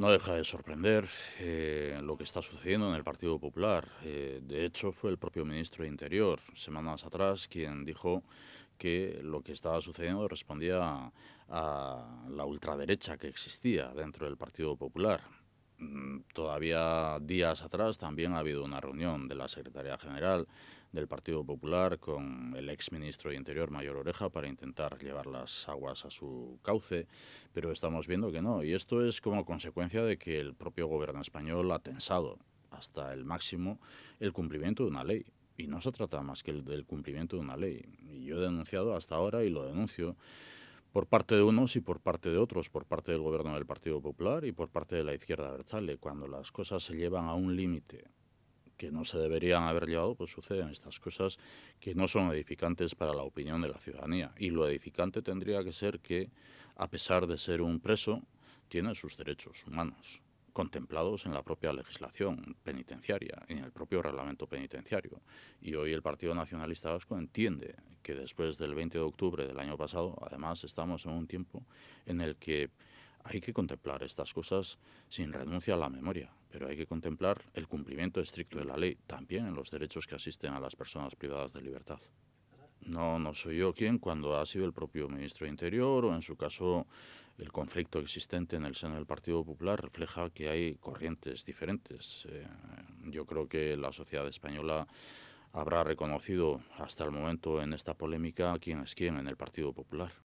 No deja de sorprender eh, lo que está sucediendo en el Partido Popular. Eh, de hecho, fue el propio ministro de Interior, semanas atrás, quien dijo que lo que estaba sucediendo respondía a la ultraderecha que existía dentro del Partido Popular. Mm, todavía días atrás también ha habido una reunión de la Secretaría General del Partido Popular con el exministro de Interior, Mayor Oreja, para intentar llevar las aguas a su cauce, pero estamos viendo que no. Y esto es como consecuencia de que el propio gobierno español ha tensado hasta el máximo el cumplimiento de una ley. Y no se trata más que del cumplimiento de una ley. Y yo he denunciado hasta ahora y lo denuncio por parte de unos y por parte de otros, por parte del gobierno del Partido Popular y por parte de la izquierda abertzale. Cuando las cosas se llevan a un límite que no se deberían haber llevado, pues suceden estas cosas que no son edificantes para la opinión de la ciudadanía. Y lo edificante tendría que ser que, a pesar de ser un preso, tiene sus derechos humanos contemplados en la propia legislación penitenciaria, en el propio reglamento penitenciario. Y hoy el Partido Nacionalista Vasco entiende que después del 20 de octubre del año pasado, además estamos en un tiempo en el que hay que contemplar estas cosas sin renuncia a la memoria, pero hay que contemplar el cumplimiento estricto de la ley también en los derechos que asisten a las personas privadas de libertad. No, no soy yo quien, cuando ha sido el propio ministro de Interior o en su caso el conflicto existente en el seno del Partido Popular refleja que hay corrientes diferentes. Eh, yo creo que la sociedad española habrá reconocido hasta el momento en esta polémica quién es quién en el Partido Popular.